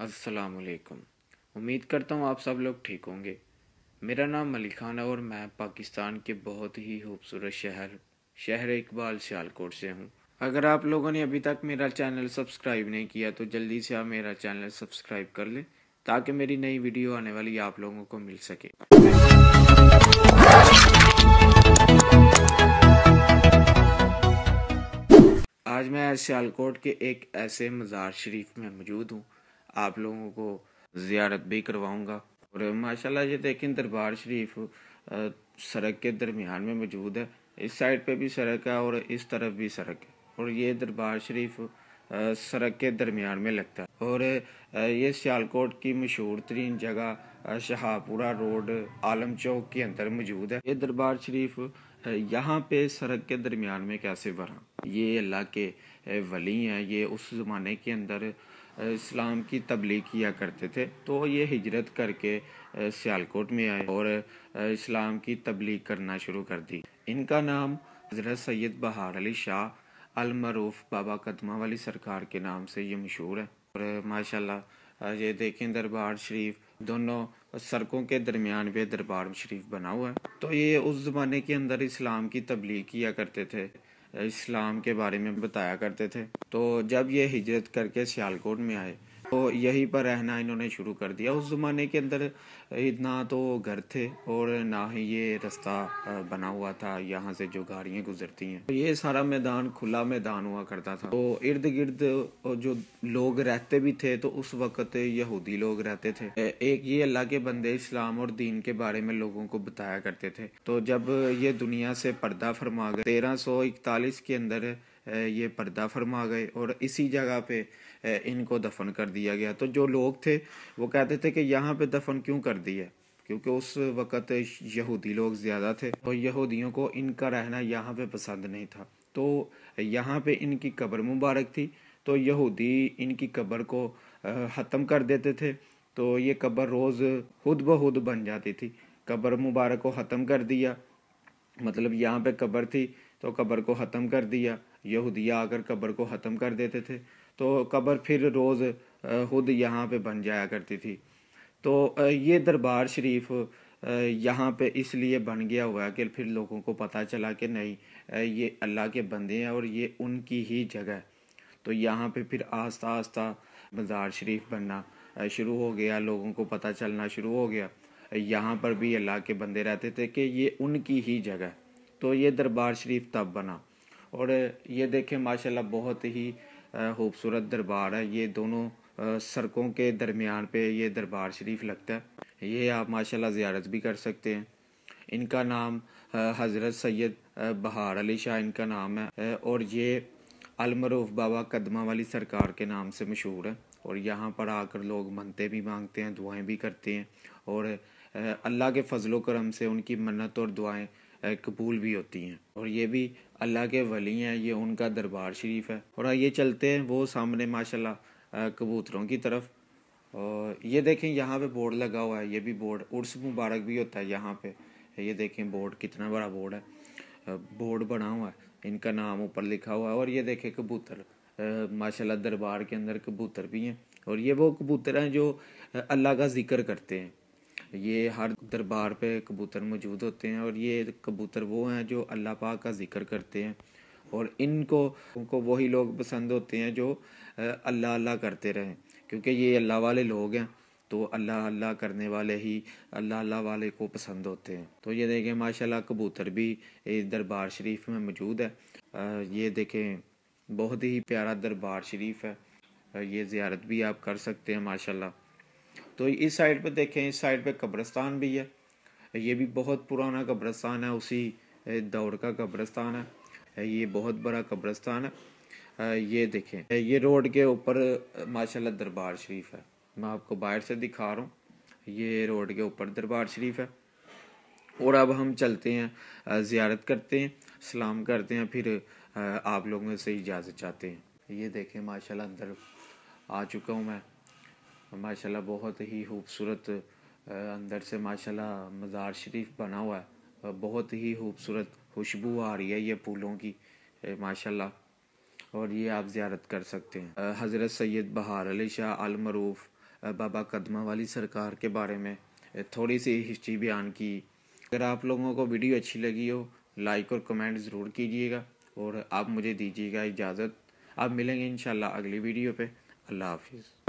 असलकम उम्मीद करता हूँ आप सब लोग ठीक होंगे मेरा नाम मलिक खान है और मैं पाकिस्तान के बहुत ही खूबसूरत शहर शहर इकबाल सियालकोट से हूँ अगर आप लोगों ने अभी तक मेरा चैनल सब्सक्राइब नहीं किया तो जल्दी से आप मेरा चैनल सब्सक्राइब कर लें ताकि मेरी नई वीडियो आने वाली आप लोगों को मिल सके आज मैं सियालकोट के एक ऐसे मज़ार शरीफ में मौजूद हूँ आप लोगों को ज़्यारत भी करवाऊंगा और माशाल्लाह ये देखें दरबार शरीफ सड़क के दरमियान में मौजूद है इस साइड पे भी सड़क है और इस तरफ भी सड़क है और ये दरबार शरीफ सड़क के दरमियान में लगता है और ये सियालकोट की मशहूर तरीन जगह शाहपुरा रोड आलम चौक के अंदर मौजूद है ये दरबार शरीफ यहाँ पे सड़क के दरमियान में कैसे भरा ये अल्लाह के वली हैं ये उस ज़माने के अंदर इस्लाम की तबलीग किया करते थे तो ये हिजरत करके सियालकोट में आए और इस्लाम की तबलीग करना शुरू कर दी इनका नाम हजरत सैयद बहार अली शाह अलमरूफ बाबा कदमा वाली सरकार के नाम से ये मशहूर है और माशाल्लाह ये देखें दरबार शरीफ दोनों सड़कों के दरमियान वे दरबार शरीफ बना हुआ है तो ये उस ज़माने के अंदर इस्लाम की तबलीग किया करते थे इस्लाम के बारे में बताया करते थे तो जब ये हिजरत करके सियालकोट में आए तो यहीं पर रहना इन्होंने शुरू कर दिया उस ज़माने के अंदर इतना तो घर थे और ना ही ये रास्ता बना हुआ था यहाँ से जो गाड़ियाँ गुजरती हैं तो ये सारा मैदान खुला मैदान हुआ करता था तो इर्द गिर्द जो लोग रहते भी थे तो उस वक़्त यहूदी लोग रहते थे एक ये अल्लाह के बंदे इस्लाम और दीन के बारे में लोगों को बताया करते थे तो जब ये दुनिया से पर्दा फरमा गए तेरह के अंदर ये पर्दा फरमा गए और इसी जगह पे इनको दफन कर दिया गया तो जो लोग थे वो कहते थे कि यहाँ पे दफन क्यों कर दिया क्योंकि उस वक़्त यहूदी लोग ज़्यादा थे और यहूदियों को इनका रहना यहाँ पे पसंद नहीं था तो यहाँ पे इनकी कब्र मुबारक थी तो यहूदी इनकी कब्र को ख़त्म कर देते थे तो ये कब्र रोज़ खुद ब खुद बन जाती थी कब्र मुबारक को ख़त्म कर दिया मतलब यहाँ पे कब्र थी तो कब्र को ख़त्म कर दिया यहूदिया आकर कब्र को ख़त्म कर देते थे तो कब्र फिर रोज़ खुद यहाँ पे बन जाया करती थी तो ये दरबार शरीफ यहाँ पे इसलिए बन गया हुआ कि फिर लोगों को पता चला कि नहीं ये अल्लाह के बंदे हैं और ये उनकी ही जगह है तो यहाँ पे फिर आस्ता आस्ता मज़ार शरीफ बनना शुरू हो गया लोगों को पता चलना शुरू हो गया यहाँ पर भी अल्लाह के बंदे रहते थे कि ये उनकी ही जगह तो ये दरबार शरीफ तब बना और ये देखें माशाल्लाह बहुत ही खूबसूरत दरबार है ये दोनों सड़कों के दरमियान पे ये दरबार शरीफ लगता है ये आप माशाल्लाह ज़्यारत भी कर सकते हैं इनका नाम हज़रत सैयद बहार अली शाह इनका नाम है और ये अलमरूफ बाबा कदमा वाली सरकार के नाम से मशहूर है और यहाँ पर आकर लोग मनते भी मांगते हैं दुआएं भी करते हैं और अल्लाह के फजलो करम से उनकी मन्नत और दुआएं कबूल भी होती हैं और ये भी अल्लाह के वली हैं ये उनका दरबार शरीफ है और ये चलते हैं वो सामने माशाल्लाह कबूतरों की तरफ और ये देखें यहाँ पे बोर्ड लगा हुआ है ये भी बोर्ड उर्स मुबारक भी होता है यहाँ पे ये देखें बोर्ड कितना बड़ा बोर्ड है बोर्ड बना हुआ है इनका नाम ऊपर लिखा हुआ है और ये देखें कबूतर माशाल्लाह दरबार के अंदर कबूतर भी हैं और ये वो कबूतर हैं जो अल्लाह का जिक्र करते हैं ये हर दरबार पे कबूतर मौजूद होते हैं और ये कबूतर वो हैं जो अल्लाह पाक का जिक्र करते हैं और इनको उनको वही लोग पसंद होते हैं जो अल्लाह अल्लाह करते रहें क्योंकि ये अल्लाह वाले लोग हैं तो अल्लाह अल्लाह करने वाले ही अल्लाह अल्लाह वाले को पसंद होते हैं तो ये देखें माशाल्लाह कबूतर भी इस दरबार शरीफ में मौजूद है ये देखें बहुत ही प्यारा दरबार शरीफ है ये ज़्यारत भी आप कर सकते हैं माशाल्लाह तो इस साइड पे देखें इस साइड पे कब्रस्तान भी है ये भी बहुत पुराना कब्रस्तान है उसी दौर का कब्रस्तान है ये बहुत बड़ा कब्रस्तान है ये देखें ये रोड के ऊपर माशाल्लाह दरबार शरीफ है मैं आपको बाहर से दिखा रहा हूँ ये रोड के ऊपर दरबार शरीफ है और अब हम चलते हैं ज़्यारत करते हैं सलाम करते हैं फिर आप लोगों से इजाज़त चाहते हैं ये देखें माशाल्लाह अंदर आ चुका हूँ मैं माशाल्लाह बहुत ही खूबसूरत अंदर से माशाल्लाह मज़ार शरीफ बना हुआ है बहुत ही खूबसूरत खुशबू आ रही है ये फूलों की माशाल्लाह और ये आप ज़्यारत कर सकते हैं हज़रत सैयद बहार अली शाह अलमरूफ़ बाबा कदमा वाली सरकार के बारे में थोड़ी सी हिस्ट्री बयान की अगर आप लोगों को वीडियो अच्छी लगी हो लाइक और कमेंट ज़रूर कीजिएगा और आप मुझे दीजिएगा इजाज़त आप मिलेंगे इन अगली वीडियो पे अल्लाह हाफिज़